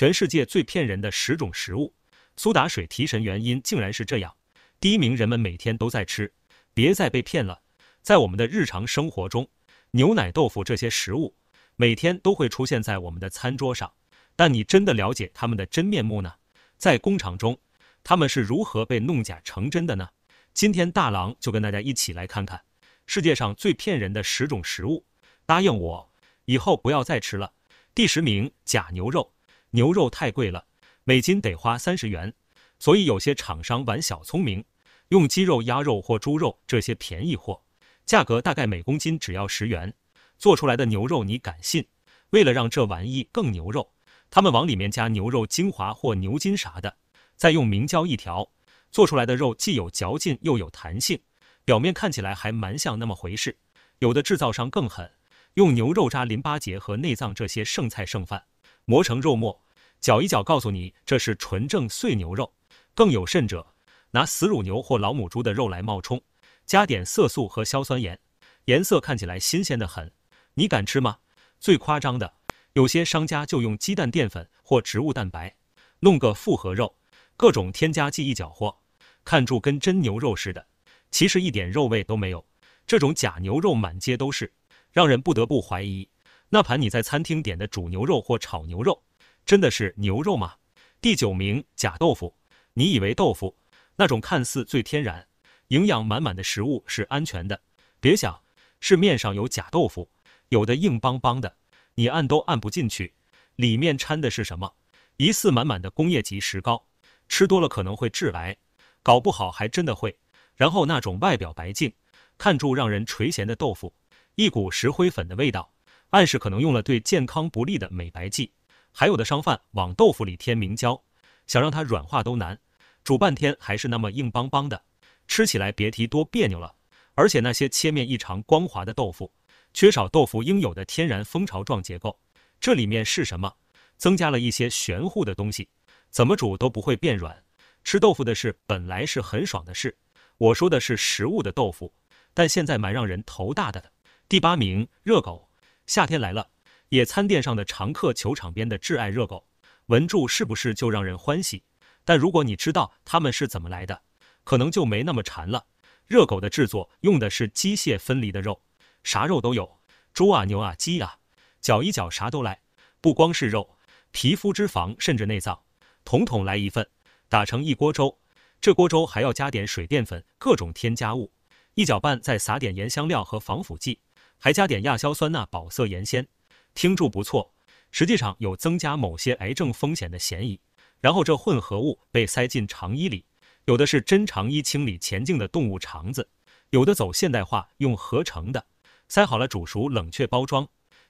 全世界最骗人的十种食物，苏打水提神原因竟然是这样。第一名，人们每天都在吃，别再被骗了。在我们的日常生活中，牛奶、豆腐这些食物每天都会出现在我们的餐桌上，但你真的了解他们的真面目呢？在工厂中，他们是如何被弄假成真的呢？今天大郎就跟大家一起来看看世界上最骗人的十种食物。答应我，以后不要再吃了。第十名，假牛肉。牛肉太贵了，每斤得花三十元，所以有些厂商玩小聪明，用鸡肉、鸭肉或猪肉这些便宜货，价格大概每公斤只要十元，做出来的牛肉你敢信？为了让这玩意更牛肉，他们往里面加牛肉精华或牛筋啥的，再用明胶一调，做出来的肉既有嚼劲又有弹性，表面看起来还蛮像那么回事。有的制造商更狠，用牛肉渣、淋巴结和内脏这些剩菜剩饭。磨成肉末，搅一搅，告诉你这是纯正碎牛肉。更有甚者，拿死乳牛或老母猪的肉来冒充，加点色素和硝酸盐，颜色看起来新鲜的很。你敢吃吗？最夸张的，有些商家就用鸡蛋淀粉或植物蛋白弄个复合肉，各种添加剂一搅和，看住跟真牛肉似的，其实一点肉味都没有。这种假牛肉满街都是，让人不得不怀疑。那盘你在餐厅点的煮牛肉或炒牛肉，真的是牛肉吗？第九名假豆腐，你以为豆腐那种看似最天然、营养满满的食物是安全的？别想，市面上有假豆腐，有的硬邦邦的，你按都按不进去，里面掺的是什么？疑似满满的工业级石膏，吃多了可能会致癌，搞不好还真的会。然后那种外表白净、看住让人垂涎的豆腐，一股石灰粉的味道。暗示可能用了对健康不利的美白剂，还有的商贩往豆腐里添明胶，想让它软化都难，煮半天还是那么硬邦邦的，吃起来别提多别扭了。而且那些切面异常光滑的豆腐，缺少豆腐应有的天然蜂巢状结构，这里面是什么？增加了一些玄乎的东西，怎么煮都不会变软。吃豆腐的事本来是很爽的事，我说的是食物的豆腐，但现在蛮让人头大的。第八名，热狗。夏天来了，野餐店上的常客，球场边的挚爱热狗，闻住是不是就让人欢喜？但如果你知道它们是怎么来的，可能就没那么馋了。热狗的制作用的是机械分离的肉，啥肉都有，猪啊、牛啊、鸡啊，搅一搅啥都来。不光是肉，皮肤、脂肪，甚至内脏，统统来一份，打成一锅粥。这锅粥还要加点水、淀粉、各种添加物，一搅拌再撒点盐、香料和防腐剂。还加点亚硝酸钠保色盐鲜，听着不错，实际上有增加某些癌症风险的嫌疑。然后这混合物被塞进肠衣里，有的是真肠衣清理前进的动物肠子，有的走现代化用合成的，塞好了煮熟冷却包装，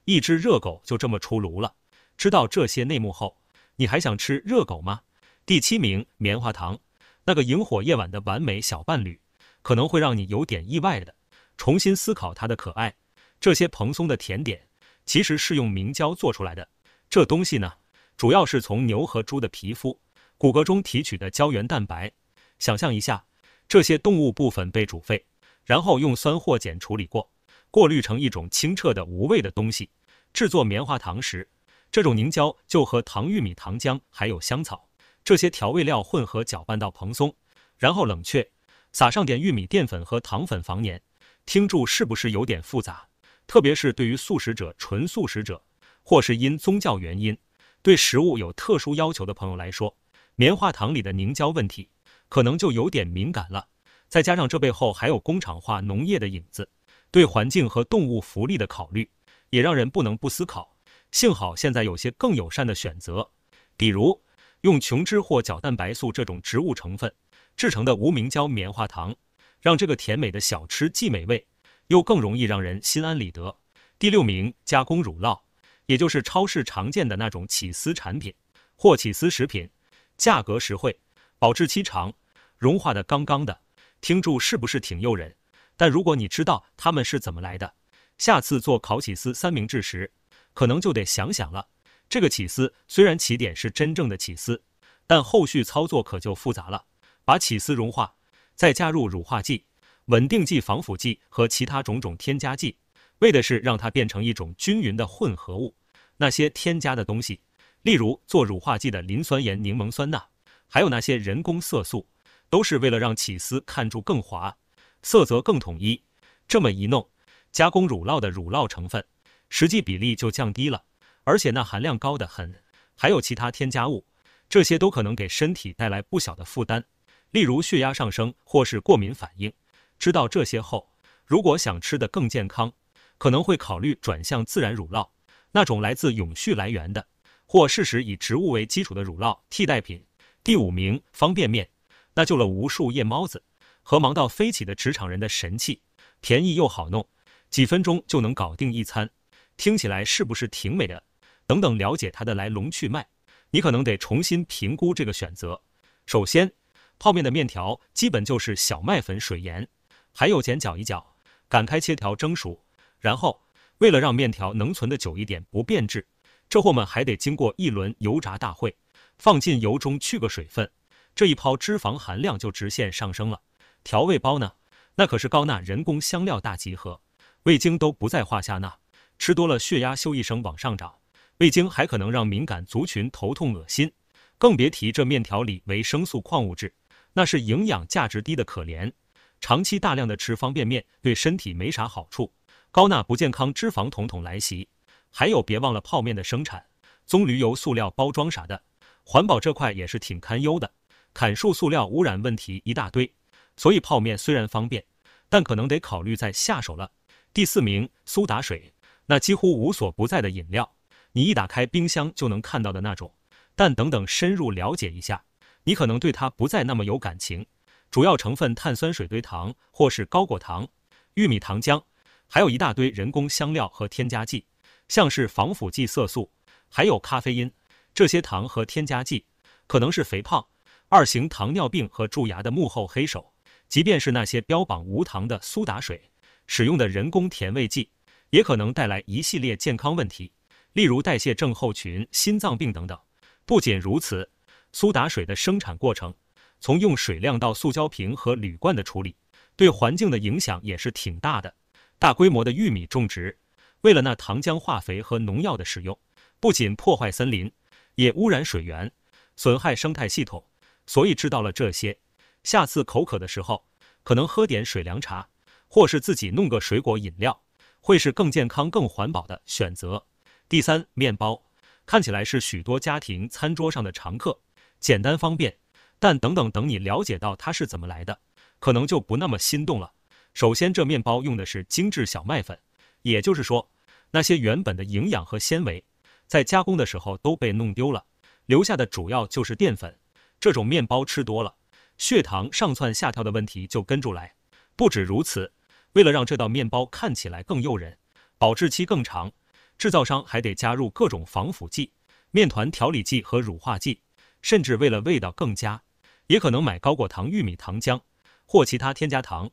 一只热狗就这么出炉了。知道这些内幕后，你还想吃热狗吗？第七名，棉花糖，那个萤火夜晚的完美小伴侣，可能会让你有点意外的，重新思考它的可爱。这些蓬松的甜点其实是用明胶做出来的。这东西呢，主要是从牛和猪的皮肤、骨骼中提取的胶原蛋白。想象一下，这些动物部分被煮沸，然后用酸或碱处理过，过滤成一种清澈的无味的东西。制作棉花糖时，这种凝胶就和糖、玉米糖浆还有香草这些调味料混合搅拌到蓬松，然后冷却，撒上点玉米淀粉和糖粉防粘。听住是不是有点复杂？特别是对于素食者、纯素食者，或是因宗教原因对食物有特殊要求的朋友来说，棉花糖里的凝胶问题可能就有点敏感了。再加上这背后还有工厂化农业的影子，对环境和动物福利的考虑也让人不能不思考。幸好现在有些更友善的选择，比如用琼脂或角蛋白素这种植物成分制成的无明胶棉花糖，让这个甜美的小吃既美味。又更容易让人心安理得。第六名，加工乳酪，也就是超市常见的那种起司产品或起司食品，价格实惠，保质期长，融化的刚刚的，听住是不是挺诱人？但如果你知道它们是怎么来的，下次做烤起司三明治时，可能就得想想了。这个起司虽然起点是真正的起司，但后续操作可就复杂了，把起司融化，再加入乳化剂。稳定剂、防腐剂和其他种种添加剂，为的是让它变成一种均匀的混合物。那些添加的东西，例如做乳化剂的磷酸盐、柠檬酸钠，还有那些人工色素，都是为了让起司看住更滑，色泽更统一。这么一弄，加工乳酪的乳酪成分实际比例就降低了，而且那含量高得很。还有其他添加物，这些都可能给身体带来不小的负担，例如血压上升或是过敏反应。知道这些后，如果想吃的更健康，可能会考虑转向自然乳酪，那种来自永续来源的，或事实以植物为基础的乳酪替代品。第五名，方便面，那救了无数夜猫子和忙到飞起的职场人的神器，便宜又好弄，几分钟就能搞定一餐，听起来是不是挺美的？等等，了解它的来龙去脉，你可能得重新评估这个选择。首先，泡面的面条基本就是小麦粉、水、盐。还有碱搅一搅，擀开切条蒸熟，然后为了让面条能存的久一点不变质，这货们还得经过一轮油炸大会，放进油中去个水分，这一泡脂肪含量就直线上升了。调味包呢，那可是高钠人工香料大集合，味精都不在话下呢。吃多了血压咻一声往上涨，味精还可能让敏感族群头痛恶心，更别提这面条里维生素矿物质，那是营养价值低的可怜。长期大量的吃方便面，对身体没啥好处。高钠、不健康、脂肪统统来袭。还有，别忘了泡面的生产，棕榈油、塑料包装啥的，环保这块也是挺堪忧的。砍树、塑料污染问题一大堆。所以，泡面虽然方便，但可能得考虑再下手了。第四名，苏打水，那几乎无所不在的饮料，你一打开冰箱就能看到的那种。但等等，深入了解一下，你可能对它不再那么有感情。主要成分碳酸水、堆糖或是高果糖、玉米糖浆，还有一大堆人工香料和添加剂，像是防腐剂、色素，还有咖啡因。这些糖和添加剂可能是肥胖、二型糖尿病和蛀牙的幕后黑手。即便是那些标榜无糖的苏打水，使用的人工甜味剂也可能带来一系列健康问题，例如代谢症候群、心脏病等等。不仅如此，苏打水的生产过程。从用水量到塑胶瓶和铝罐的处理，对环境的影响也是挺大的。大规模的玉米种植，为了那糖浆、化肥和农药的使用，不仅破坏森林，也污染水源，损害生态系统。所以知道了这些，下次口渴的时候，可能喝点水凉茶，或是自己弄个水果饮料，会是更健康、更环保的选择。第三，面包看起来是许多家庭餐桌上的常客，简单方便。但等等等，你了解到它是怎么来的，可能就不那么心动了。首先，这面包用的是精致小麦粉，也就是说，那些原本的营养和纤维，在加工的时候都被弄丢了，留下的主要就是淀粉。这种面包吃多了，血糖上窜下跳的问题就跟住来。不止如此，为了让这道面包看起来更诱人，保质期更长，制造商还得加入各种防腐剂、面团调理剂和乳化剂，甚至为了味道更佳。也可能买高果糖玉米糖浆或其他添加糖，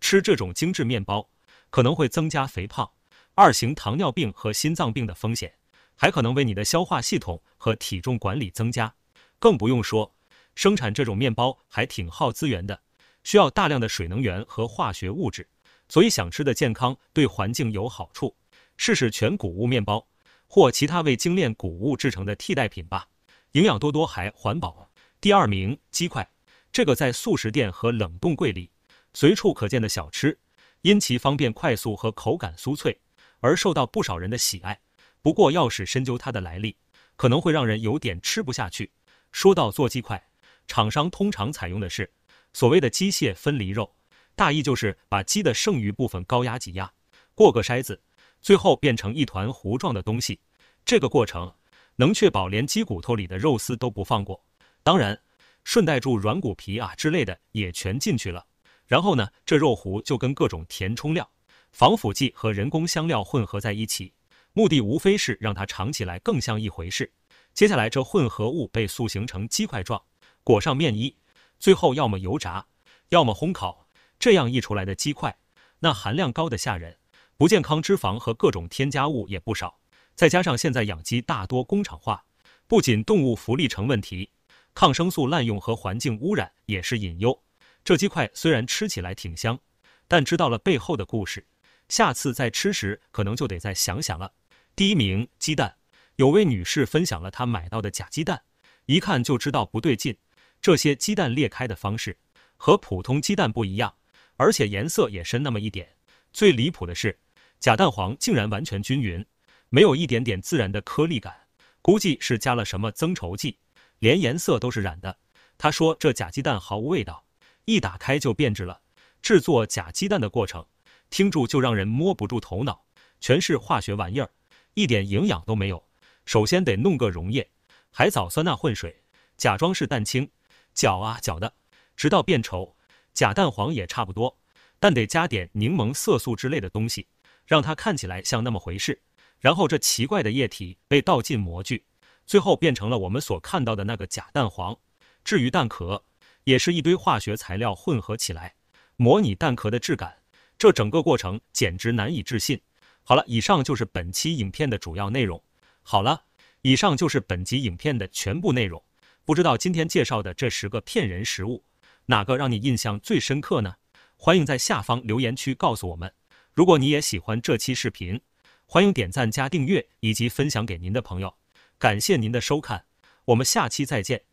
吃这种精致面包可能会增加肥胖、二型糖尿病和心脏病的风险，还可能为你的消化系统和体重管理增加。更不用说，生产这种面包还挺耗资源的，需要大量的水、能源和化学物质。所以，想吃的健康、对环境有好处，试试全谷物面包或其他未精炼谷物制成的替代品吧，营养多多还环保。第二名，鸡块，这个在速食店和冷冻柜里随处可见的小吃，因其方便、快速和口感酥脆而受到不少人的喜爱。不过，要是深究它的来历，可能会让人有点吃不下去。说到做鸡块，厂商通常采用的是所谓的机械分离肉，大意就是把鸡的剩余部分高压挤压过个筛子，最后变成一团糊状的东西。这个过程能确保连鸡骨头里的肉丝都不放过。当然，顺带住软骨皮啊之类的也全进去了。然后呢，这肉糊就跟各种填充料、防腐剂和人工香料混合在一起，目的无非是让它尝起来更像一回事。接下来，这混合物被塑形成鸡块状，裹上面衣，最后要么油炸，要么烘烤。这样溢出来的鸡块，那含量高的吓人，不健康脂肪和各种添加物也不少。再加上现在养鸡大多工厂化，不仅动物福利成问题。抗生素滥用和环境污染也是隐忧。这鸡块虽然吃起来挺香，但知道了背后的故事，下次再吃时可能就得再想想了。第一名，鸡蛋。有位女士分享了她买到的假鸡蛋，一看就知道不对劲。这些鸡蛋裂开的方式和普通鸡蛋不一样，而且颜色也深那么一点。最离谱的是，假蛋黄竟然完全均匀，没有一点点自然的颗粒感，估计是加了什么增稠剂。连颜色都是染的，他说：“这假鸡蛋毫无味道，一打开就变质了。制作假鸡蛋的过程，听住就让人摸不住头脑，全是化学玩意儿，一点营养都没有。首先得弄个溶液，海藻酸钠混水，假装是蛋清，搅啊搅的，直到变稠。假蛋黄也差不多，但得加点柠檬色素之类的东西，让它看起来像那么回事。然后这奇怪的液体被倒进模具。”最后变成了我们所看到的那个假蛋黄，至于蛋壳，也是一堆化学材料混合起来模拟蛋壳的质感。这整个过程简直难以置信。好了，以上就是本期影片的主要内容。好了，以上就是本集影片的全部内容。不知道今天介绍的这十个骗人食物，哪个让你印象最深刻呢？欢迎在下方留言区告诉我们。如果你也喜欢这期视频，欢迎点赞加订阅以及分享给您的朋友。感谢您的收看，我们下期再见。